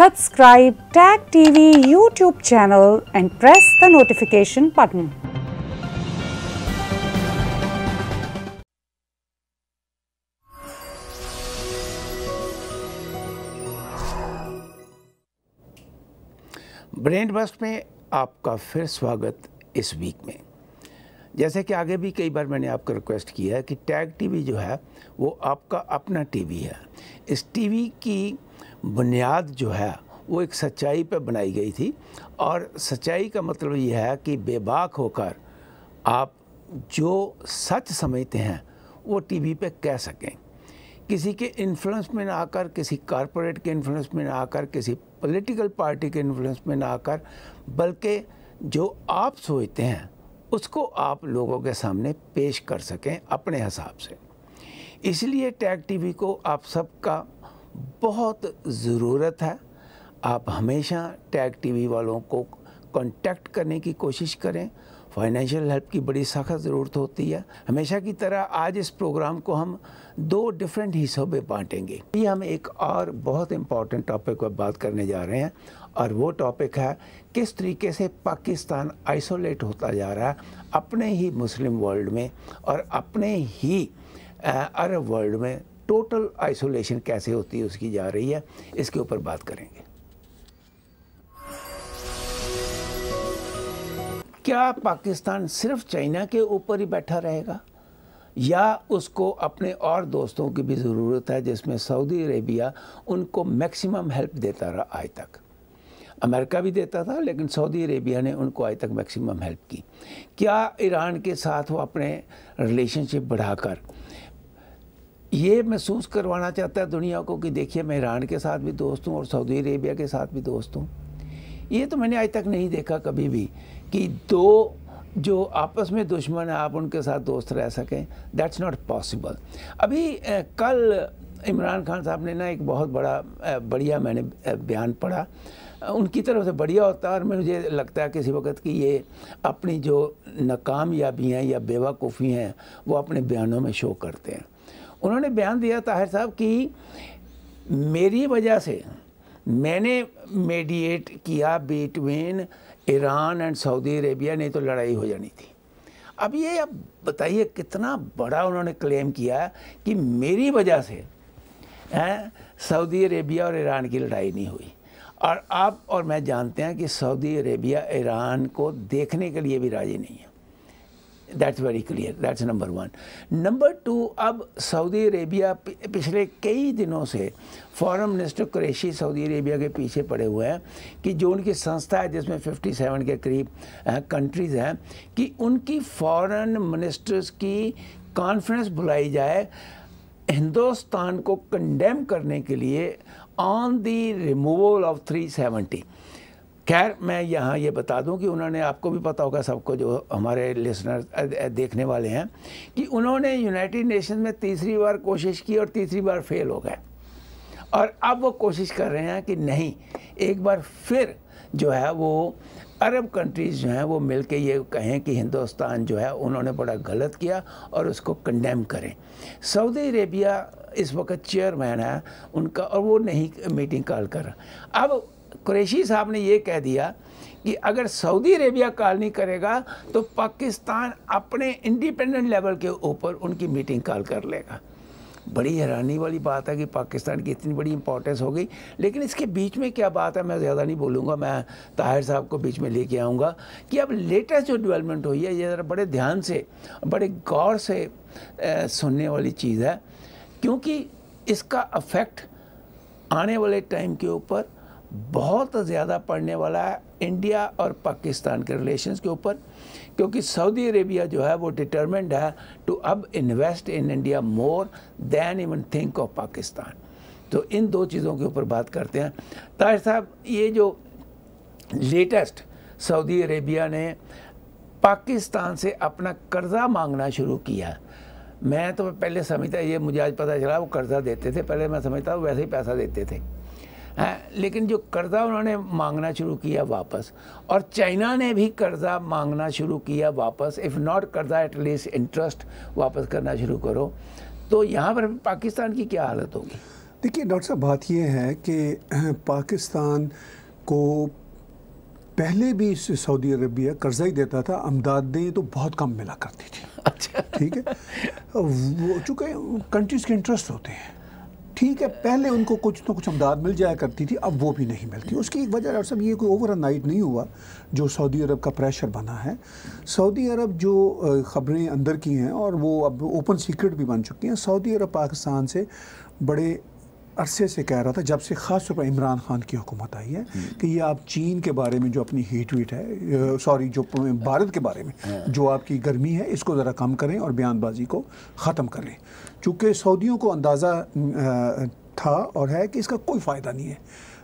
Subscribe Tag TV YouTube channel and press the notification button. Brain bust में आपका फिर स्वागत इस वीक में जैसे कि आगे भी कई बार मैंने आपको रिक्वेस्ट किया है कि टैग टीवी जो है वो आपका अपना टीवी है इस टीवी की बुनियाद जो है वो एक सच्चाई पर बनाई गई थी और सच्चाई का मतलब ये है कि बेबाक होकर आप जो सच समझते हैं वो टीवी पे कह सकें किसी के इन्फ्लुएंस में ना आकर किसी कारपोरेट के इन्फ्लुएंस में ना आकर किसी पॉलिटिकल पार्टी के इन्फ्लुएंस में ना आकर बल्कि जो आप सोचते हैं उसको आप लोगों के सामने पेश कर सकें अपने हिसाब से इसलिए टैग टीवी को आप सबका बहुत ज़रूरत है आप हमेशा टैग टीवी वालों को कांटेक्ट करने की कोशिश करें फाइनेंशियल हेल्प की बड़ी सख्त ज़रूरत होती है हमेशा की तरह आज इस प्रोग्राम को हम दो डिफरेंट हिस्सों में बांटेंगे ये हम एक और बहुत इम्पॉर्टेंट टॉपिक पर बात करने जा रहे हैं और वो टॉपिक है किस तरीके से पाकिस्तान आइसोलेट होता जा रहा है अपने ही मुस्लिम वर्ल्ड में और अपने ही अरब वर्ल्ड में टोटल आइसोलेशन कैसे होती है उसकी जा रही है इसके ऊपर बात करेंगे क्या पाकिस्तान सिर्फ चाइना के ऊपर ही बैठा रहेगा या उसको अपने और दोस्तों की भी ज़रूरत है जिसमें सऊदी अरेबिया उनको मैक्सिमम हेल्प देता रहा आज तक अमेरिका भी देता था लेकिन सऊदी अरेबिया ने उनको आज तक मैक्सिमम हेल्प की क्या ईरान के साथ वो अपने रिलेशनशिप बढ़ाकर ये महसूस करवाना चाहता है दुनिया को कि देखिए मैं ईरान के साथ भी दोस्त हूँ और सऊदी अरेबिया के साथ भी दोस्त हूँ ये तो मैंने आज तक नहीं देखा कभी भी कि दो जो आपस में दुश्मन हैं आप उनके साथ दोस्त रह सकें दैट्स नॉट पॉसिबल अभी कल इमरान खान साहब ने ना एक बहुत बड़ा बढ़िया मैंने बयान पढ़ा उनकी तरफ से बढ़िया होता है और मुझे लगता है किसी वक्त कि ये अपनी जो नाकामयाबियाँ हैं या बेवाकूफ़ी हैं वो अपने बयानों में शो करते हैं उन्होंने बयान दिया ताहिर साहब कि मेरी वजह से मैंने मेडिएट किया between Iran and Saudi Arabia नहीं तो लड़ाई हो जानी थी अब ये अब बताइए कितना बड़ा उन्होंने क्लेम किया कि मेरी वजह से सऊदी अरेबिया और ईरान की लड़ाई नहीं हुई और आप और मैं जानते हैं कि सऊदी अरेबिया ईरान को देखने के लिए भी राजी नहीं है that's very clear that's number one number two अब सऊदी अरेबिया पिछले कई दिनों से foreign minister Qureshi Saudi Arabia के पीछे पड़े हुए हैं कि जो उनकी संस्था है जिसमें 57 के करीब कंट्रीज़ हैं कि उनकी फॉरेन मिनिस्टर्स की कॉन्फ्रेंस बुलाई जाए हिंदुस्तान को कंडेम करने के लिए ऑन द रिमूवल ऑफ 370 खैर मैं यहाँ ये बता दूँ कि उन्होंने आपको भी पता होगा सबको जो हमारे लिसनर देखने वाले हैं कि उन्होंने यूनाइटेड नेशन में तीसरी बार कोशिश की और तीसरी बार फेल हो गए और अब वो कोशिश कर रहे हैं कि नहीं एक बार फिर जो है वो अरब कंट्रीज़ जो हैं वो मिल के ये कहें कि हिंदुस्तान जो है उन्होंने बड़ा गलत किया और उसको कंडेम करें सऊदी अरेबिया इस वक्त चेयरमैन है उनका और वो नहीं मीटिंग कॉल कर अब कुरैशी साहब ने ये कह दिया कि अगर सऊदी अरेबिया कॉल नहीं करेगा तो पाकिस्तान अपने इंडिपेंडेंट लेवल के ऊपर उनकी मीटिंग कॉल कर लेगा बड़ी हैरानी वाली बात है कि पाकिस्तान की इतनी बड़ी इंपॉर्टेंस हो गई लेकिन इसके बीच में क्या बात है मैं ज़्यादा नहीं बोलूँगा मैं ताहिर साहब को बीच में लेके आऊँगा कि अब लेटेस्ट जो डेवलपमेंट हुई है ये ज़रा बड़े ध्यान से बड़े गौर से ए, सुनने वाली चीज़ है क्योंकि इसका अफेक्ट आने वाले टाइम के ऊपर बहुत ज़्यादा पड़ने वाला है इंडिया और पाकिस्तान के रिलेशंस के ऊपर क्योंकि सऊदी अरेबिया जो है वो डिटर्मेंड है टू अब invest in India more than even think of Pakistan तो इन दो चीज़ों के ऊपर बात करते हैं ताहिर साहब ये जो लेटेस्ट सऊदी अरेबिया ने पाकिस्तान से अपना कर्ज़ा मांगना शुरू किया है मैं तो पहले समझता ये मुझे आज पता चला वो कर्जा देते थे पहले मैं समझता वो वैसे ही पैसा देते थे हैं लेकिन जो कर्ज़ा उन्होंने मांगना शुरू किया वापस और चाइना ने भी कर्ज़ा मांगना शुरू किया वापस इफ़ नॉट कर्ज़ा एटलीस्ट इंटरेस्ट वापस करना शुरू करो तो यहाँ पर पाकिस्तान की क्या हालत होगी देखिए डॉक्टर साहब बात यह है कि पाकिस्तान को पहले भी सऊदी अरबिया कर्जा ही देता था अमदादें तो बहुत कम मिला करती थी अच्छा ठीक है वो चूँकि कंट्रीज़ के इंटरेस्ट होते हैं ठीक है पहले उनको कुछ ना तो कुछ अमदाद मिल जाया करती थी अब वो भी नहीं मिलती उसकी एक वजह डॉक्टर साहब ये कोई ओवर नाइट नहीं हुआ जो सऊदी अरब का प्रेशर बना है सऊदी अरब जो ख़बरें अंदर की हैं और वो अब ओपन सीक्रेट भी बन चुकी हैं सऊदी अरब पाकिस्तान से बड़े अरसे से कह रहा था जब से ख़ास तौर पर इमरान खान की हुकूमत आई है हम्म। कि ये आप चीन के बारे में जो अपनी हीट वीट है सॉरी जो भारत के बारे में हाँ। जो आपकी गर्मी है इसको ज़रा कम करें और बयानबाजी को ख़त्म करें चूँकि सऊदियों को अंदाज़ा था और है कि इसका कोई फ़ायदा नहीं है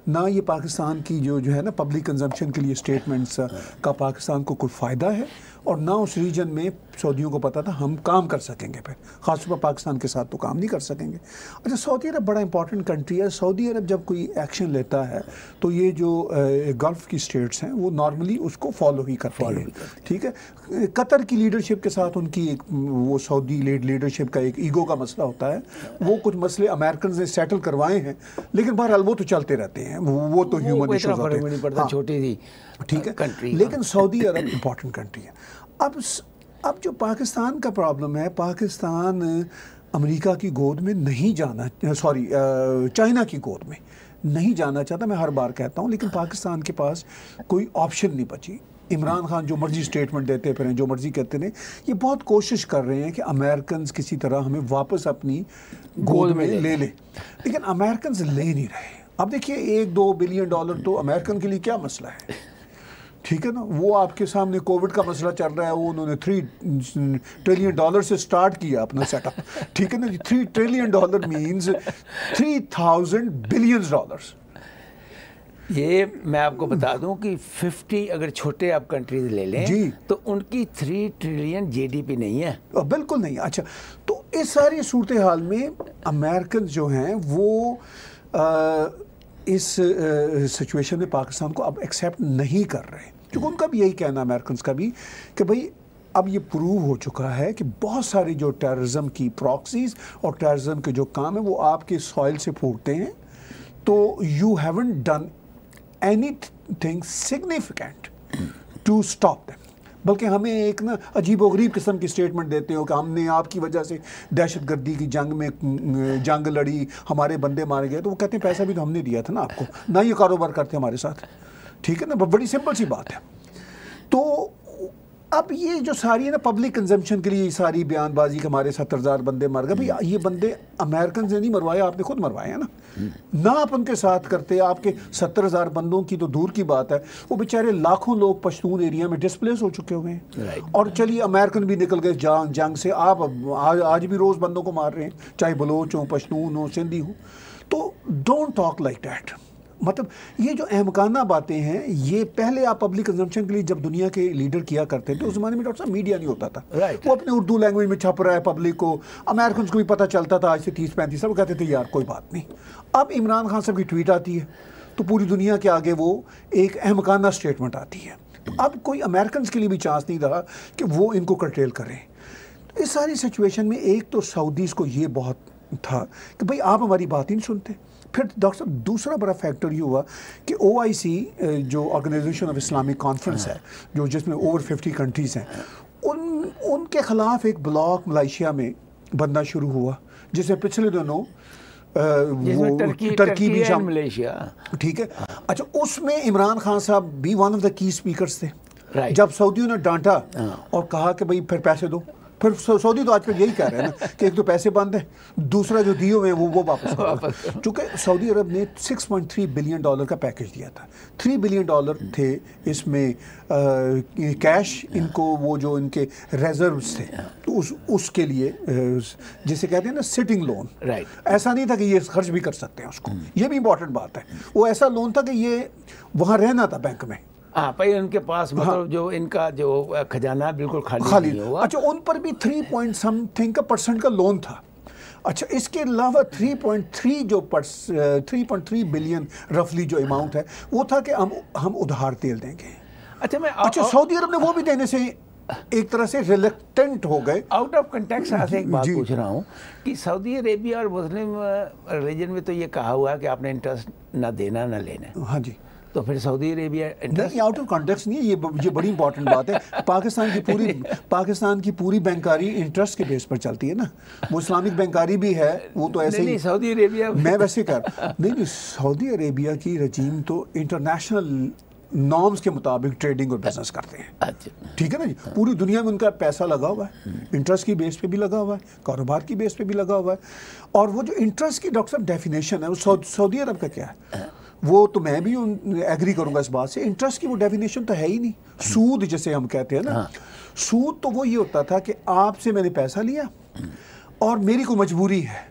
ना ये पाकिस्तान की जो जो है ना पब्लिक कंजम्पशन के लिए स्टेटमेंट्स हाँ। का पाकिस्तान को कोई फ़ायदा है और ना उस रीजन में सऊदियों को पता था हम काम कर सकेंगे फिर खासतौर पर पाकिस्तान के साथ तो काम नहीं कर सकेंगे अच्छा सऊदी अरब बड़ा इंपॉर्टेंट कंट्री है सऊदी अरब जब कोई एक्शन लेता है तो ये जो गल्फ़ की स्टेट्स हैं वो नॉर्मली उसको फॉलो ही कर फॉलो ठीक है कतर की लीडरशिप के साथ उनकी एक वो सऊदी लीडरशिप का एक ईगो का मसला होता है वो कुछ मसले अमेरिकन ने सेटल करवाए हैं लेकिन बहरहाल वो तो चलते रहते हैं वो तो ह्यूमन हाँ। छोटी थी ठीक है लेकिन हाँ। सऊदी अरब इंपॉर्टेंट कंट्री है अब अब जो पाकिस्तान का प्रॉब्लम है पाकिस्तान अमेरिका की गोद में नहीं जाना सॉरी चाइना की गोद में नहीं जाना चाहता मैं हर बार कहता हूँ लेकिन पाकिस्तान के पास कोई ऑप्शन नहीं बची इमरान खान जो मर्जी स्टेटमेंट देते फिर जो मर्जी कहते रहे ये बहुत कोशिश कर रहे हैं कि अमेरिकन किसी तरह हमें वापस अपनी गोद में ले लें लेकिन अमेरिकन ले नहीं रहे अब देखिए एक दो बिलियन डॉलर तो अमेरिकन के लिए क्या मसला है ठीक है ना वो आपके सामने कोविड का मसला चल रहा है वो उन्होंने थ्री ट्रिलियन डॉलर से स्टार्ट किया अपना सेटअप ठीक है ना three trillion dollar means three thousand billion dollar ये मैं आपको बता दूं कि 50 अगर छोटे आप कंट्रीज ले लें जी तो उनकी थ्री ट्रिलियन जीडीपी नहीं है बिल्कुल नहीं अच्छा तो इस सारी सूरत हाल में अमेरिकन जो हैं वो आ, इस सिचुएशन में पाकिस्तान को अब एक्सेप्ट नहीं कर रहे क्योंकि उनका भी यही कहना अमेरिकन का भी कि भाई अब ये प्रूव हो चुका है कि बहुत सारी जो टेररिज्म की प्रॉक्सीज और टेररिज्म के जो काम है वो आपके सॉइल से फूटते हैं तो you haven't done anything significant to stop them बल्कि हमें एक ना अजीब व गरीब किस्म की स्टेटमेंट देते हो कि हमने आपकी वजह से दहशत गर्दी की जंग में जंग लड़ी हमारे बंदे मारे गए तो वो कहते हैं पैसा भी तो हमने दिया था ना आपको ना ये कारोबार करते हमारे साथ ठीक है ना बड़ी सिंपल सी बात है तो अब ये जो सारी है ना पब्लिक कंजम्पशन के लिए सारी बयानबाजी के हमारे सत्तर हज़ार बंदे मर गए भाई ये बंदे अमेरिकन से नहीं मरवाए आपने खुद मरवाए हैं ना ना आप उनके साथ करते आपके सत्तर हज़ार बंदों की तो दूर की बात है वो बेचारे लाखों लोग पश्तून एरिया में डिस्प्लेस हो चुके हुए हैं और चलिए अमेरिकन भी निकल गए जंग जंग से आप आज आज भी रोज़ बंदों को मार रहे हैं चाहे बलोच हों पश्तून हो सिंधी हो तो डोंट टॉक लाइक डैट मतलब ये जो अहमकाना बातें हैं ये पहले आप पब्लिक कंजम्पशन के लिए जब दुनिया के लीडर किया करते थे उस हम्म। जमाने में डॉक्टर साहब मीडिया नहीं होता था right. वो अपने उर्दू लैंग्वेज में छप रहा है पब्लिक को अमेरिकन को भी पता चलता था आज से तीस पैंतीस सब कहते थे यार कोई बात नहीं अब इमरान खान साहब की ट्वीट आती है तो पूरी दुनिया के आगे वो एक अहमकाना स्टेटमेंट आती है तो अब कोई अमेरिकन के लिए भी चांस नहीं रहा कि वो इनको कंट्रेल करें तो इस सारी सिचुएशन में एक तो सऊदीज़ को ये बहुत था कि भाई आप हमारी बात ही नहीं सुनते फिर डॉक्टर साहब दूसरा बड़ा फैक्टर ये हुआ कि ओ जो ऑर्गेनाइजेशन ऑफ इस्लामिक कॉन्फ्रेंस है जो जिसमें ओवर फिफ्टी कंट्रीज़ हैं उन उनके ख़िलाफ़ एक ब्लॉक मलाइशिया में बनना शुरू हुआ जिसे पिछले दिनों टर्की, टर्की भी मलेशिया ठीक है अच्छा उसमें इमरान खान साहब भी one of the key speakers थे जब सऊदियों ने डांटा हाँ। और कहा कि भाई फिर पैसे दो फिर सऊदी तो आजकल यही कह रहे हैं ना कि एक तो पैसे बंद है दूसरा जो दिए हुए हैं वो वो वापस चूँकि सऊदी अरब ने 6.3 बिलियन डॉलर का पैकेज दिया था 3 बिलियन डॉलर थे इसमें कैश इनको वो जो इनके रेजर्व्स थे तो उस उसके लिए जिसे कहते हैं ना सिटिंग लोन राइट ऐसा नहीं था कि ये खर्च भी कर सकते हैं उसको ये भी इंपॉर्टेंट बात है वो ऐसा लोन था कि ये वहाँ रहना था बैंक में हाँ भाई उनके पास हाँ। मतलब हाँ। जो इनका जो खजाना है बिल्कुल खाली, खाली नहीं हुआ अच्छा उन पर भी थ्री पॉइंट समथिंग का परसेंट का लोन था अच्छा इसके अलावा 3.3 जो थ्री पॉइंट थ्री बिलियन रफली जो अमाउंट है वो था कि हम हम उधार तेल देंगे अच्छा मैं अच्छा सऊदी अरब ने वो भी देने से एक तरह से रिलेक्टेंट हो गए आउट ऑफ कंटेक्ट से एक बात पूछ रहा हूँ कि सऊदी अरेबिया और मुस्लिम रिलीजन में तो ये कहा हुआ है कि आपने इंटरेस्ट ना देना ना लेना हाँ जी तो फिर सऊदी अरेबिया नहीं आउट ऑफ कॉन्टेक्स्ट नहीं है ये ये बड़ी इंपॉर्टेंट बात है पाकिस्तान की पूरी पाकिस्तान की पूरी बैंकारी इंटरेस्ट के बेस पर चलती है ना वो इस्लामिक बैंकारी भी है वो तो ऐसे नहीं ही सऊदी अरेबिया मैं वैसे कर नहीं नहीं सऊदी अरेबिया की रजीम तो इंटरनेशनल नॉर्म्स के मुताबिक ट्रेडिंग और बिजनेस करते हैं अच्छा। ठीक है ना जी पूरी दुनिया में उनका पैसा लगा हुआ है इंटरेस्ट की बेस पे भी लगा हुआ है कारोबार की बेस पे भी लगा हुआ है और वो जो इंटरेस्ट की डॉक्टर साहब डेफिनेशन है वो सऊदी अरब का क्या है वो तो मैं भी एग्री करूंगा इस बात से इंटरेस्ट की वो डेफिनेशन तो है ही नहीं सूद जैसे हम कहते हैं ना हाँ। सूद तो वो ये होता था कि आपसे मैंने पैसा लिया और मेरी कोई मजबूरी है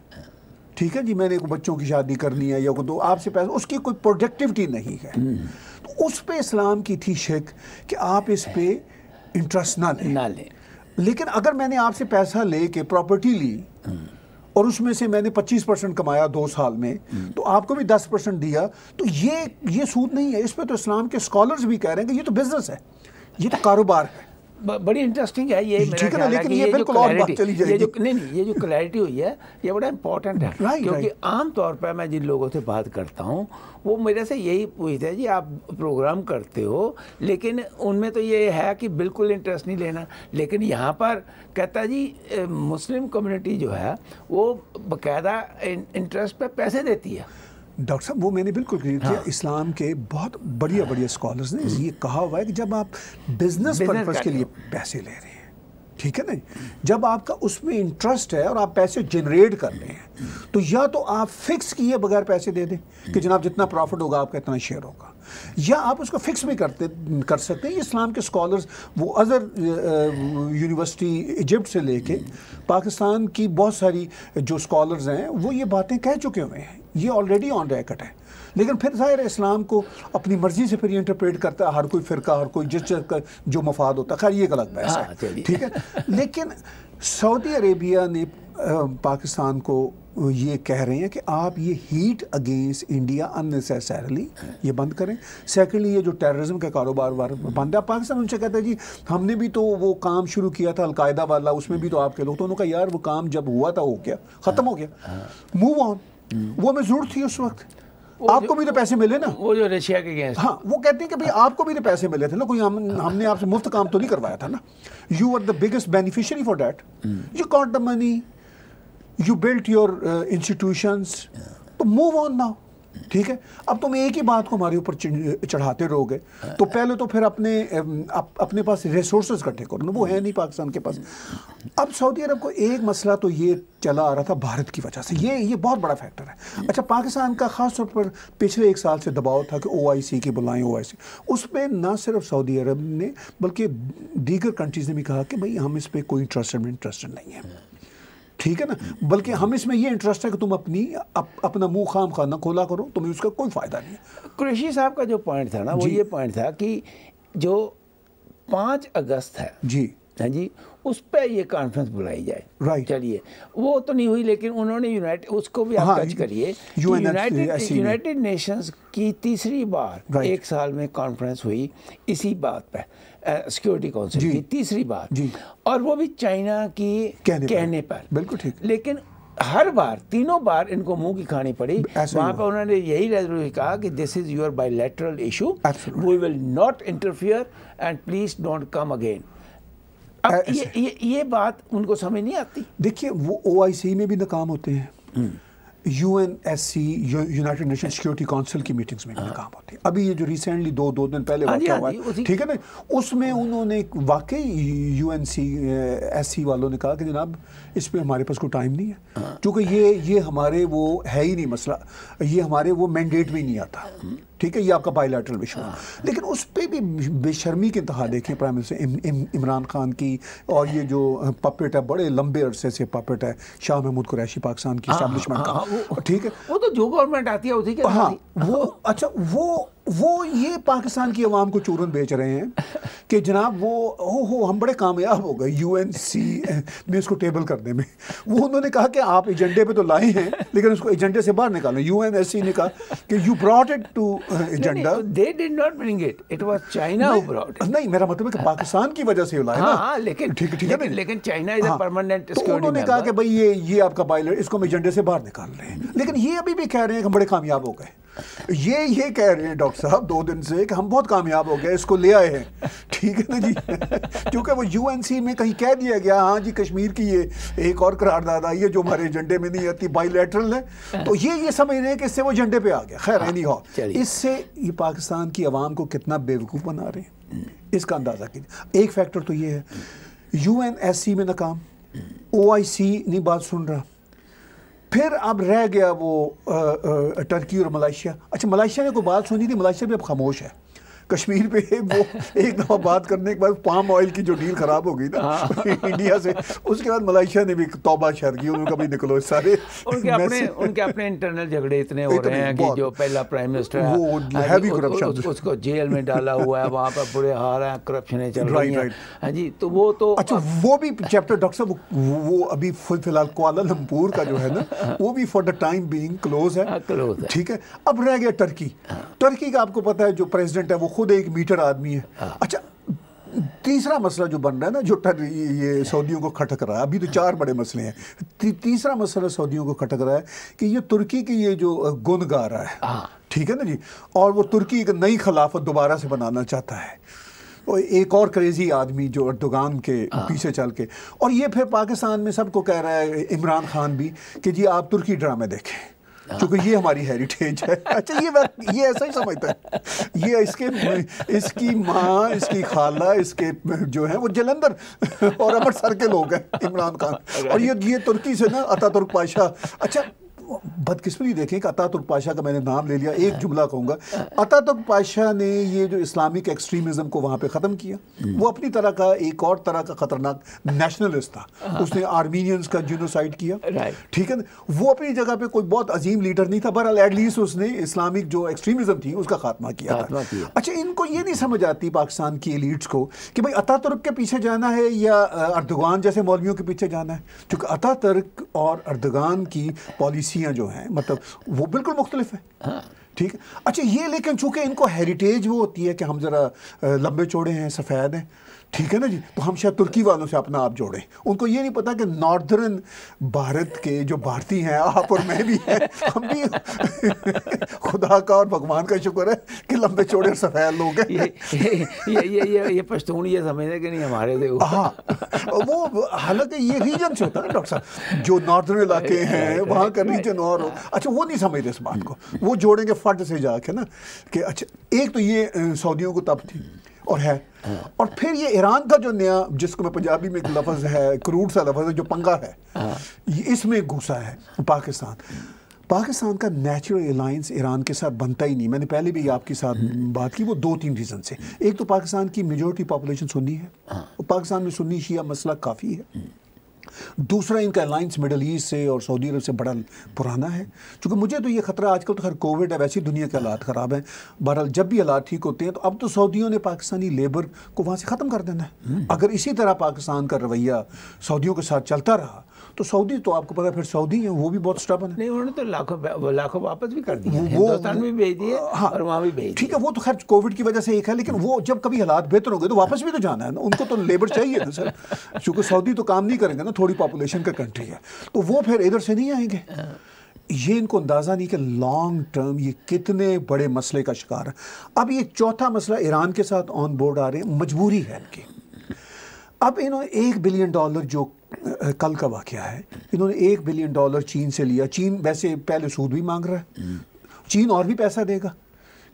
ठीक है जी मैंने को बच्चों की शादी करनी है या को दो आपसे पैसा उसकी कोई प्रोडक्टिविटी नहीं है हम्म। तो उस पर इस्लाम की थी शेख कि आप इस पर इंटरेस्ट ना लें ना लें लेकिन अगर मैंने आपसे पैसा ले के प्रॉपर्टी ली हम्म। और उसमें से मैंने 25 परसेंट कमाया दो साल में तो आपको भी 10 परसेंट दिया तो ये ये सूद नहीं है इस पर तो इस्लाम के स्कॉलर्स भी कह रहे हैं कि ये तो बिजनेस है ये तो कारोबार है बड़ी इंटरेस्टिंग है ये ठीक है लेकिन ये, बिल्कुल और बात चली जाएगी ये जो नहीं नहीं ये जो क्लैरिटी हुई है ये बड़ा इंपॉर्टेंट है right, क्योंकि आमतौर पर मैं जिन लोगों से बात करता हूँ वो मेरे से यही पूछते हैं जी आप प्रोग्राम करते हो लेकिन उनमें तो ये है कि बिल्कुल इंटरेस्ट नहीं लेना लेकिन यहाँ पर कहता जी मुस्लिम कम्युनिटी जो है वो बाकायदा इंटरेस्ट पर पैसे देती है डॉक्टर साहब वो मैंने बिल्कुल क्लियर हाँ। किया इस्लाम के बहुत बढ़िया बढ़िया स्कॉलर्स ने हम्म। ये कहा हुआ है कि जब आप बिजनेस पर्पज के लिए पैसे ले रहे हैं ठीक है ना जब आपका उसमें इंटरेस्ट है और आप पैसे जनरेट कर रहे हैं तो या तो आप फिक्स किए बगैर पैसे दे दें कि जनाब जितना प्रॉफिट होगा आपका इतना शेयर होगा या आप उसको फिक्स भी करते कर सकते हैं इस्लाम के स्कॉलर्स वो अज़र यूनिवर्सिटी इजिप्ट से लेके पाकिस्तान की बहुत सारी जो स्कॉलर्स हैं वो ये बातें कह चुके हुए हैं ये ऑलरेडी ऑन रैकेट है लेकिन फिर ज़ाहिर इस्लाम को अपनी मर्ज़ी से फिर ये इंटरप्रेट करता है हर कोई फ़िरका हर कोई जिस का जो मफाद होता है खैर ये गलत बहस हाँ, है ठीक है लेकिन सऊदी अरेबिया ने पाकिस्तान को ये कह रहे हैं कि आप ये हीट अगेंस्ट इंडिया अननेसेसरली ये बंद करें सेकेंडली ये जो टेररिज्म का कारोबार बंद है पाकिस्तान उनसे कहता है जी हमने भी तो वो काम शुरू किया था अलकायदा वाला उसमें भी तो आपके लोग तो उन्होंने यार वो काम जब हुआ था हो गया ख़त्म हो गया मूव हाँ, ऑन हाँ। वो हमें ज़रूरत थी उस वक्त आपको भी तो पैसे मिले ना वो जो रशिया के गैस हाँ वो कहते हैं कि भाई आपको भी तो पैसे मिले थे ना कोई हम हमने आपसे मुफ्त काम तो नहीं करवाया था ना you are the biggest beneficiary for that you caught the money you built your institutions तो मूव ऑन नाउ ठीक है अब तुम एक ही बात को हमारे ऊपर चढ़ाते रहोगे तो पहले तो फिर अपने अप, अपने पास रिसोर्स इकट्ठे करो वो है नहीं पाकिस्तान के पास अब सऊदी अरब को एक मसला तो ये चला आ रहा था भारत की वजह से ये ये बहुत बड़ा फैक्टर है अच्छा पाकिस्तान का खास तौर पर पिछले एक साल से दबाव था कि ओ की बुलाएं ओ उसमें ना सिर्फ सऊदी अरब ने बल्कि दीगर कंट्रीज़ ने भी कहा कि भाई हम इस पर कोई इंटरेस्टेड इंटरेस्टेड नहीं है ठीक है ना बल्कि हम इसमें ये इंटरेस्ट है कि तुम अपनी अप, अपना मुंह खाम खाना खोला करो तुम्हें उसका कोई फ़ायदा नहीं कृषि कुरेशी साहब का जो पॉइंट था ना वो ये पॉइंट था कि जो पाँच अगस्त है जी हाँ जी उस पर ये कॉन्फ्रेंस बुलाई जाए राइट चलिए वो तो नहीं हुई लेकिन उन्होंने यूनाइटेड उसको भी आप टच हाँ, करिए यूनाइटेड यूनाइटेड नेशंस की तीसरी बार एक साल में कॉन्फ्रेंस हुई इसी बात पर सिक्योरिटी काउंसिल की तीसरी बार और वो भी चाइना की कहने, कहने पर, बिल्कुल ठीक लेकिन हर बार तीनों बार इनको मुंह की खानी पड़ी वहां पर उन्होंने यही रेजोल्यूशन कहा कि this is your bilateral issue we will not interfere and please don't come again अब ये, ये ये बात उनको समझ नहीं आती देखिए वो ओ में भी नाकाम होते हैं हम्म। U N S C United Nation Security Council की मीटिंग्स में हाँ। काम होती है अभी ये जो रिसेंटली दो दो दिन पहले हाँ वाक़ा हाँ हुआ है ठीक है ना उसमें उन्होंने वाकई U N C S C वालों ने कहा कि जनाब इस पर हमारे पास कोई टाइम नहीं है क्योंकि ये ये हमारे वो है ही नहीं मसला ये हमारे वो मैंडेट में नहीं आता हम्म। ठीक है ये आपका बायोलैटरल इशू है हाँ। लेकिन उस पर भी बेशर्मी के इंतहा देखें प्राइम मिनिस्टर इमरान खान की और ये जो पपेट है बड़े लंबे अरसे से पपेट है शाह महमूद कुरैशी पाकिस्तान की हाँ, हाँ, ठीक है वो तो जो गवर्नमेंट आती है उसी के हाँ वो अच्छा वो वो ये पाकिस्तान की आवाम को चूरन बेच रहे हैं कि जनाब वो हो हो हम बड़े कामयाब हो गए यू एन सी में इसको टेबल करने में वो उन्होंने कहा कि आप एजेंडे पे तो लाए हैं लेकिन उसको एजेंडे से बाहर निकालो यू एन एस सी ने कहा कि you brought it to agenda they did not bring it it was China who brought नहीं मेरा मतलब है कि हाँ। पाकिस्तान की वजह से लाया हाँ, हा, लेकिन ठीक ठीक है लेकिन चाइना इज अ परमानेंट उन्होंने कहा कि भाई ये ये आपका पायलट इसको हम एजेंडे से बाहर निकाल रहे हैं लेकिन ये अभी भी कह रहे हैं कि हम बड़े कामयाब हो गए ये ये कह रहे हैं डॉक्टर साहब दो दिन से कि हम बहुत कामयाब हो गए इसको ले आए हैं ठीक है ना जी क्योंकि वो यूएनसी में कहीं कह दिया गया हाँ जी कश्मीर की ये एक और करारदाद आई है जो हमारे एजेंडे में नहीं आती बाईलेटरल है तो ये ये समझ रहे हैं कि इससे वो एजेंडे पे आ गया खैर नहीं हाँ, हो इससे ये पाकिस्तान की आवाम को कितना बेवकूफ़ बना रहे हैं इसका अंदाज़ा कीजिए एक फैक्टर तो ये है यू में नाकाम ओ नहीं बात सुन रहा फिर अब रह गया वो टर्की और मलाइशिया अच्छा मलाइशिया ने कोई बात सुनी थी मलाइशिया भी अब खामोश है कश्मीर पे वो एक दफ़ा बात करने के बाद पाम ऑयल की जो डील ख़राब हो गई ना इंडिया हाँ। से उसके बाद मलाइशिया ने भी तोबा शहर की उनका भी निकलो सारे उनके अपने उनके अपने इंटरनल झगड़े इतने हो रहे हैं कि जो पहला प्राइम मिनिस्टर है वो हैवी हाँ करप्शन उसको जेल में डाला हुआ है वहां पर बुरे हाल है करप्शन है चल रही है हां जी तो वो तो अच्छा वो भी चैप्टर डॉक्टर साहब वो अभी फिलहाल कुआलालंपुर का जो है ना वो भी for the time being close है क्लोज हाँ, है ठीक है अब रह गया टर्की टर्की का आपको पता है जो प्रेसिडेंट है वो खुद एक मीटर आदमी है हाँ। अच्छा तीसरा मसला जो बन रहा है ना जो टर ये सऊदियों को खटक रहा है अभी तो चार बड़े मसले हैं ती, तीसरा मसला सऊदियों को खटक रहा है कि ये तुर्की की ये जो गुन गा रहा है हाँ। ठीक है ना जी और वो तुर्की एक नई खिलाफत दोबारा से बनाना चाहता है और एक और क्रेजी आदमी जो अर्दोगान के हाँ। पीछे चल के और ये फिर पाकिस्तान में सबको कह रहा है इमरान खान भी कि जी आप तुर्की ड्रामे देखें क्योंकि ये हमारी हेरिटेज है अच्छा ये ये ऐसा ही समझता है ये इसके इसकी माँ इसकी खाला इसके जो है वो जलंधर और अमृतसर के लोग हैं इमरान खान और ये ये तुर्की से ना अता तुर्क पाशाह अच्छा बदकिस्मती देखें कि अतातुर्क पाशा का मैंने नाम ले लिया एक जुमला कहूँगा अतातुर्क पाशा ने ये जो इस्लामिक एक्सट्रीमिज़म को वहाँ पे ख़त्म किया हम्म। वो अपनी तरह का एक और तरह का ख़तरनाक नेशनलिस्ट था हाँ। उसने आर्मीनियंस का जिनोसाइड किया ठीक है वो अपनी जगह पर कोई बहुत अजीम लीडर नहीं था बहरहाल एटलीस्ट उसने इस्लामिक जो एक्सट्रीमिज़म थी उसका खात्मा किया था अच्छा इनको ये नहीं समझ आती पाकिस्तान की लीड्स को कि भाई अतातुर्क के पीछे जाना है या अर्दगान जैसे मौलवियों के पीछे जाना है क्योंकि अतातुर्क और अर्दगान की पॉलिसियाँ जो जो है मतलब वो बिल्कुल मुख्तलिफ है हाँ। ठीक है अच्छा ये लेकिन चूंकि इनको हेरिटेज वो होती है कि हम ज़रा लंबे चौड़े हैं सफ़ेद हैं ठीक है ना जी तो हम शायद तुर्की वालों से अपना आप जोड़े उनको ये नहीं पता कि नॉर्दर्न भारत के जो भारतीय हैं आप और मैं भी हैं हम भी खुदा का और भगवान का शुक्र है कि लंबे चौड़े सफ़ेद लोग हैं ये ये ये ये, पश्तून ये समझते कि नहीं हमारे से हाँ वो हालांकि ये रीजन से होता है ना डॉक्टर साहब जो नॉर्दर्न इलाके हैं वहाँ का रीजन और अच्छा वो नहीं समझते इस बात को वो जोड़ेंगे फट से जाके ना कि अच्छा एक तो ये सऊदियों को तब थी और है और फिर ये ईरान का जो नया जिसको मैं पंजाबी में एक लफज है क्रूड सा लफज है जो पंगा है इसमें घुसा है पाकिस्तान पाकिस्तान का नेचुरल अलाइंस ईरान के साथ बनता ही नहीं मैंने पहले भी आपके साथ बात की वो दो तीन रीज़न से एक तो पाकिस्तान की मेजोरिटी पॉपुलेशन सुन्नी है और पाकिस्तान में सुन्नी शिया मसला काफ़ी है दूसरा इनका अलाइंस मिडल ईस्ट से और सऊदी अरब से बड़ा पुराना है क्योंकि मुझे तो ये खतरा आजकल तो खैर कोविड है वैसे दुनिया के हालात ख़राब हैं बहरहाल जब भी हालात ठीक होते हैं तो अब तो सऊदियों ने पाकिस्तानी लेबर को वहाँ से ख़त्म कर देना है हम्म। अगर इसी तरह पाकिस्तान का रवैया सऊदियों के साथ चलता रहा तो सऊदी तो आपको पता है फिर सऊदी है वो भी बहुत स्टबन है नहीं उन्होंने तो लाखों लाखों वापस भी कर दिया हिंदुस्तान भी भेज दिए हाँ और वहाँ भी भेज ठीक है वो तो खैर कोविड की वजह से एक है लेकिन वो जब कभी हालात बेहतर हो गए तो वापस भी तो जाना है ना उनको तो लेबर चाहिए ना सर चूँकि सऊदी तो काम नहीं करेंगे ना थोड़ी पॉपुलेशन का कंट्री है तो वो फिर इधर से नहीं आएंगे हाँ। ये इनको अंदाज़ा नहीं कि लॉन्ग टर्म ये कितने बड़े मसले का शिकार है अब ये चौथा मसला ईरान के साथ ऑन बोर्ड आ रहे हैं मजबूरी है इनकी अब इन्होंने एक बिलियन डॉलर जो कल का वाक्य है इन्होंने एक बिलियन डॉलर चीन से लिया चीन वैसे पहले सूद भी मांग रहा है चीन और भी पैसा देगा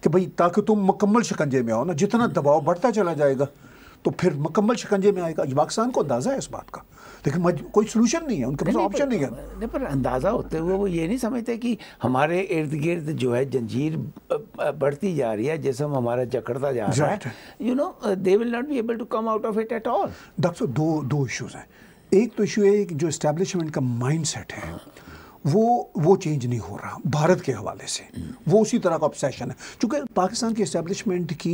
कि भाई ताकि तुम मुकम्मल शिकंजे में आओ ना जितना दबाव बढ़ता चला जाएगा तो फिर मुकम्मल शिकंजे में आएगा पाकिस्तान को अंदाज़ा है इस बात का लेकिन कोई सोल्यूशन नहीं है उनके पास ऑप्शन नहीं है नहीं पर अंदाज़ा होते हुए वो ये नहीं समझते कि हमारे इर्द गिर्द जो है जंजीर बढ़ती जा रही है जिसम हमारा जकड़ता जा रहा है you know they will not be able to come out of it at all doctor दो दो इशूज़ हैं एक तो इशू है कि जो इस्टेब्लिशमेंट का माइंडसेट है वो वो चेंज नहीं हो रहा भारत के हवाले से वो उसी तरह का ऑब्सेशन है चूंकि पाकिस्तान की इस्टेब्लिशमेंट की